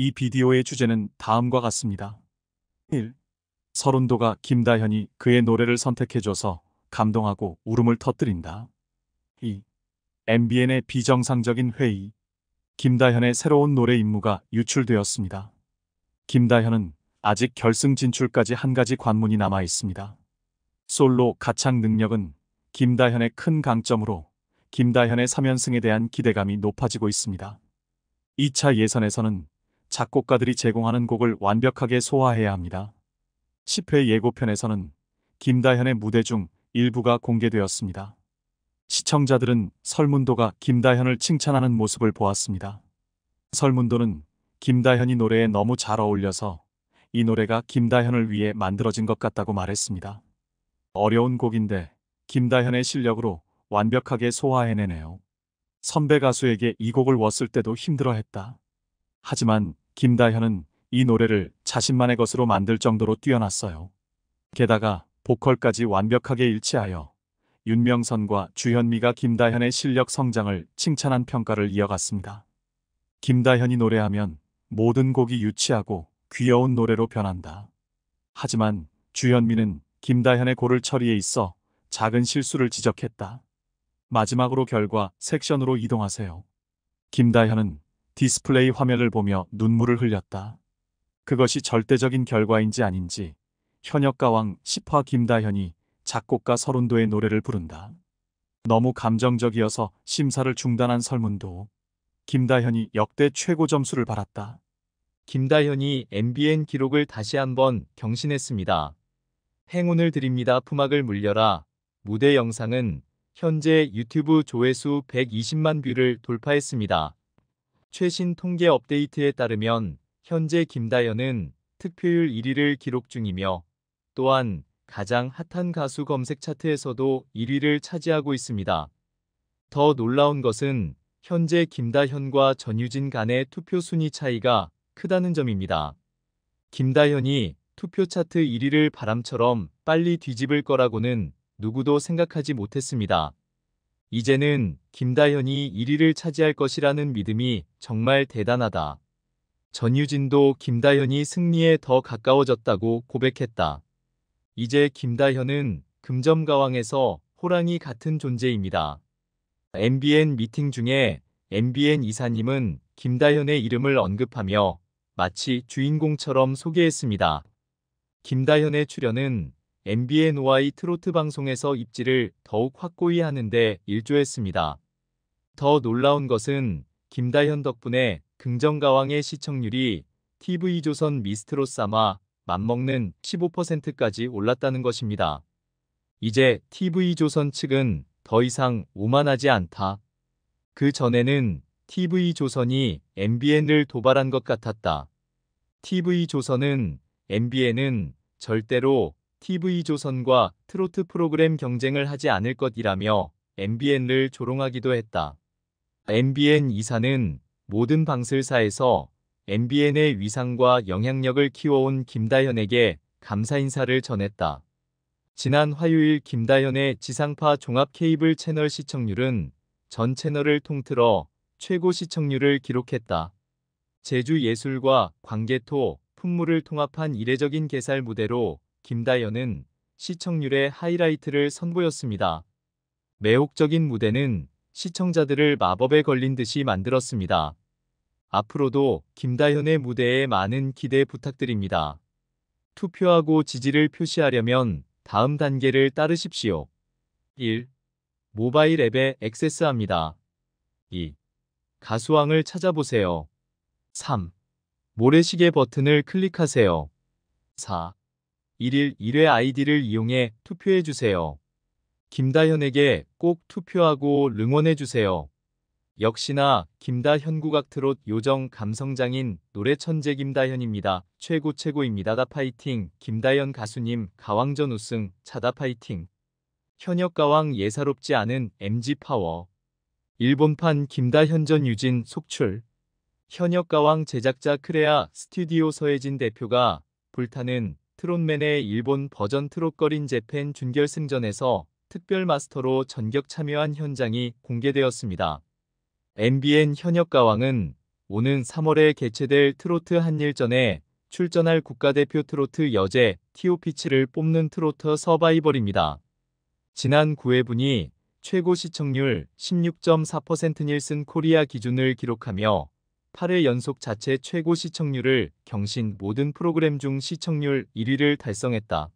이 비디오의 주제는 다음과 같습니다. 1. 서른도가 김다현이 그의 노래를 선택해줘서 감동하고 울음을 터뜨린다. 2. MBN의 비정상적인 회의 김다현의 새로운 노래 임무가 유출되었습니다. 김다현은 아직 결승 진출까지 한 가지 관문이 남아 있습니다. 솔로 가창 능력은 김다현의 큰 강점으로 김다현의 3연승에 대한 기대감이 높아지고 있습니다. 2차 예선에서는 작곡가들이 제공하는 곡을 완벽하게 소화해야 합니다. 10회 예고편에서는 김다현의 무대 중 일부가 공개되었습니다. 시청자들은 설문도가 김다현을 칭찬하는 모습을 보았습니다. 설문도는 김다현이 노래에 너무 잘 어울려서 이 노래가 김다현을 위해 만들어진 것 같다고 말했습니다. 어려운 곡인데 김다현의 실력으로 완벽하게 소화해내네요. 선배 가수에게 이 곡을 웠을 때도 힘들어했다. 하지만 김다현은 이 노래를 자신만의 것으로 만들 정도로 뛰어났어요. 게다가 보컬까지 완벽하게 일치하여 윤명선과 주현미가 김다현의 실력 성장을 칭찬한 평가를 이어갔습니다. 김다현이 노래하면 모든 곡이 유치하고 귀여운 노래로 변한다. 하지만 주현미는 김다현의 고를 처리에 있어 작은 실수를 지적했다. 마지막으로 결과 섹션으로 이동하세요. 김다현은 디스플레이 화면을 보며 눈물을 흘렸다. 그것이 절대적인 결과인지 아닌지 현역 가왕 10화 김다현이 작곡가 설운도의 노래를 부른다. 너무 감정적이어서 심사를 중단한 설문도 김다현이 역대 최고 점수를 받았다. 김다현이 MBN 기록을 다시 한번 경신했습니다. 행운을 드립니다. 품악을 물려라. 무대 영상은 현재 유튜브 조회수 120만 뷰를 돌파했습니다. 최신 통계 업데이트에 따르면 현재 김다현은 특표율 1위를 기록 중이며 또한 가장 핫한 가수 검색 차트에서도 1위를 차지하고 있습니다. 더 놀라운 것은 현재 김다현과 전유진 간의 투표 순위 차이가 크다는 점입니다. 김다현이 투표 차트 1위를 바람처럼 빨리 뒤집을 거라고는 누구도 생각하지 못했습니다. 이제는 김다현이 1위를 차지할 것이라는 믿음이 정말 대단하다. 전유진도 김다현이 승리에 더 가까워졌다고 고백했다. 이제 김다현은 금점가왕에서 호랑이 같은 존재입니다. MBN 미팅 중에 MBN 이사님은 김다현의 이름을 언급하며 마치 주인공처럼 소개했습니다. 김다현의 출연은 MBNY 트로트 방송에서 입지를 더욱 확고히 하는데 일조했습니다. 더 놀라운 것은 김다현 덕분에 긍정가왕의 시청률이 TV조선 미스트로 삼아 맞먹는 15%까지 올랐다는 것입니다. 이제 TV조선 측은 더 이상 오만하지 않다. 그 전에는 TV조선이 MBN을 도발한 것 같았다. TV조선은 MBN은 절대로 TV조선과 트로트 프로그램 경쟁을 하지 않을 것이라며 MBN을 조롱하기도 했다. MBN 이사는 모든 방설사에서 MBN의 위상과 영향력을 키워온 김다현에게 감사 인사를 전했다. 지난 화요일 김다현의 지상파 종합 케이블 채널 시청률은 전 채널을 통틀어 최고 시청률을 기록했다. 제주 예술과 광개토, 풍물을 통합한 이례적인 개살 무대로 김다연은 시청률의 하이라이트를 선보였습니다. 매혹적인 무대는 시청자들을 마법에 걸린 듯이 만들었습니다. 앞으로도 김다현의 무대에 많은 기대 부탁드립니다. 투표하고 지지를 표시하려면 다음 단계를 따르십시오. 1. 모바일 앱에 액세스합니다. 2. 가수왕을 찾아보세요. 3. 모래시계 버튼을 클릭하세요. 4. 1일 1회 아이디를 이용해 투표해주세요. 김다현에게 꼭 투표하고 응원해주세요. 역시나 김다현 국악트롯 요정 감성장인 노래 천재 김다현입니다. 최고 최고입니다. 다 파이팅. 김다현 가수님 가왕전 우승 차다 파이팅. 현역 가왕 예사롭지 않은 MG 파워. 일본판 김다현 전 유진 속출. 현역 가왕 제작자 크레아 스튜디오 서혜진 대표가 불타는 트롯맨의 일본 버전 트롯거린 재팬 준결승전에서 특별 마스터로 전격 참여한 현장이 공개되었습니다. MBN 현역 가왕은 오는 3월에 개최될 트로트 한일전에 출전할 국가대표 트로트 여제 t o p 7를 뽑는 트로트 서바이벌입니다. 지난 9회분이 최고 시청률 16.4% 닐슨 코리아 기준을 기록하며 8회 연속 자체 최고 시청률을 경신 모든 프로그램 중 시청률 1위를 달성했다.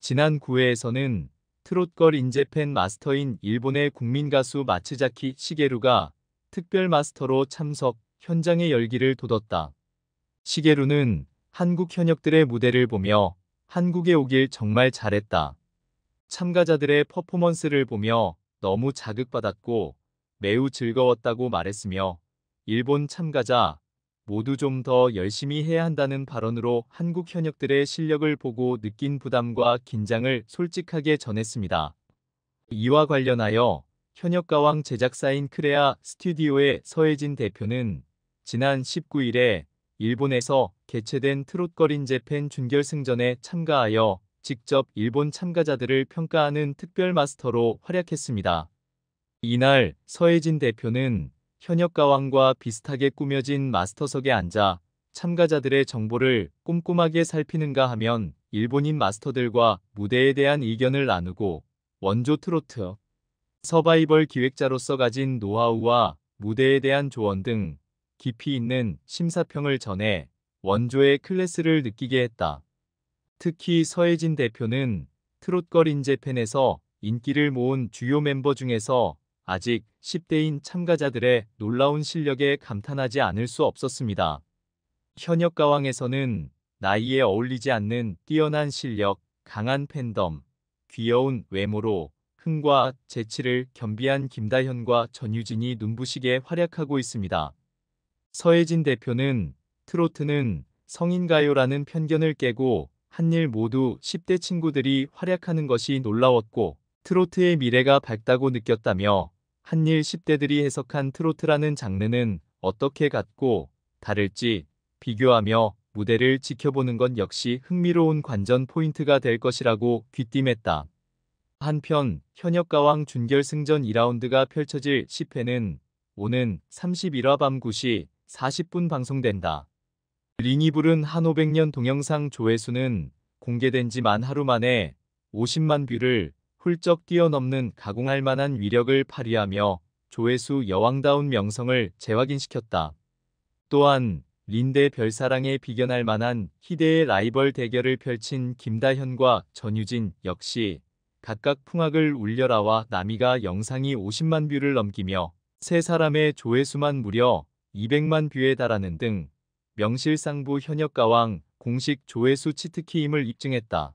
지난 9회에서는 트롯걸 인재팬 마스터인 일본의 국민가수 마츠자키 시게루가 특별 마스터로 참석 현장의 열기를 돋웠다. 시게루는 한국 현역들의 무대를 보며 한국에 오길 정말 잘했다. 참가자들의 퍼포먼스를 보며 너무 자극받았고 매우 즐거웠다고 말했으며 일본 참가자 모두 좀 더 열심히 해야 한다는 발언으로 한국 현역들의 실력을 보고 느낀 부담과 긴장을 솔직하게 전했습니다. 이와 관련하여 현역가왕 제작사인 크레아 스튜디오의 서혜진 대표는 지난 19일에 일본에서 개최된 트롯거린 재팬 준결승전에 참가하여 직접 일본 참가자들을 평가하는 특별 마스터로 활약했습니다. 이날 서혜진 대표는 현역 가왕과 비슷하게 꾸며진 마스터석에 앉아 참가자들의 정보를 꼼꼼하게 살피는가 하면 일본인 마스터들과 무대에 대한 의견을 나누고 원조 트로트, 서바이벌 기획자로서 가진 노하우와 무대에 대한 조언 등 깊이 있는 심사평을 전해 원조의 클래스를 느끼게 했다. 특히 서혜진 대표는 트롯걸 인재팬에서 인기를 모은 주요 멤버 중에서 아직 10대인 참가자들의 놀라운 실력에 감탄하지 않을 수 없었습니다. 현역 가왕에서는 나이에 어울리지 않는 뛰어난 실력, 강한 팬덤, 귀여운 외모로 흥과 재치를 겸비한 김다현과 전유진이 눈부시게 활약하고 있습니다. 서혜진 대표는 트로트는 성인가요라는 편견을 깨고 한 일 모두 10대 친구들이 활약하는 것이 놀라웠고 트로트의 미래가 밝다고 느꼈다며 한일 10대들이 해석한 트로트라는 장르는 어떻게 같고 다를지 비교하며 무대를 지켜보는 건 역시 흥미로운 관전 포인트가 될 것이라고 귀띔했다. 한편 현역가왕 준결승전 2라운드가 펼쳐질 10회는 오는 31화 밤 9시 40분 방송된다. 린이 부른 한 500년 동영상 조회수는 공개된 지만 하루 만에 50만 뷰를 훌쩍 뛰어넘는 가공할 만한 위력을 발휘하며 조회수 여왕다운 명성을 재확인시켰다. 또한 린데 별사랑에 비견할 만한 희대의 라이벌 대결을 펼친 김다현과 전유진 역시 각각 풍악을 울려라와 남이가 영상이 50만 뷰를 넘기며 세 사람의 조회수만 무려 200만 뷰에 달하는 등 명실상부 현역 가왕 공식 조회수 치트키임을 입증했다.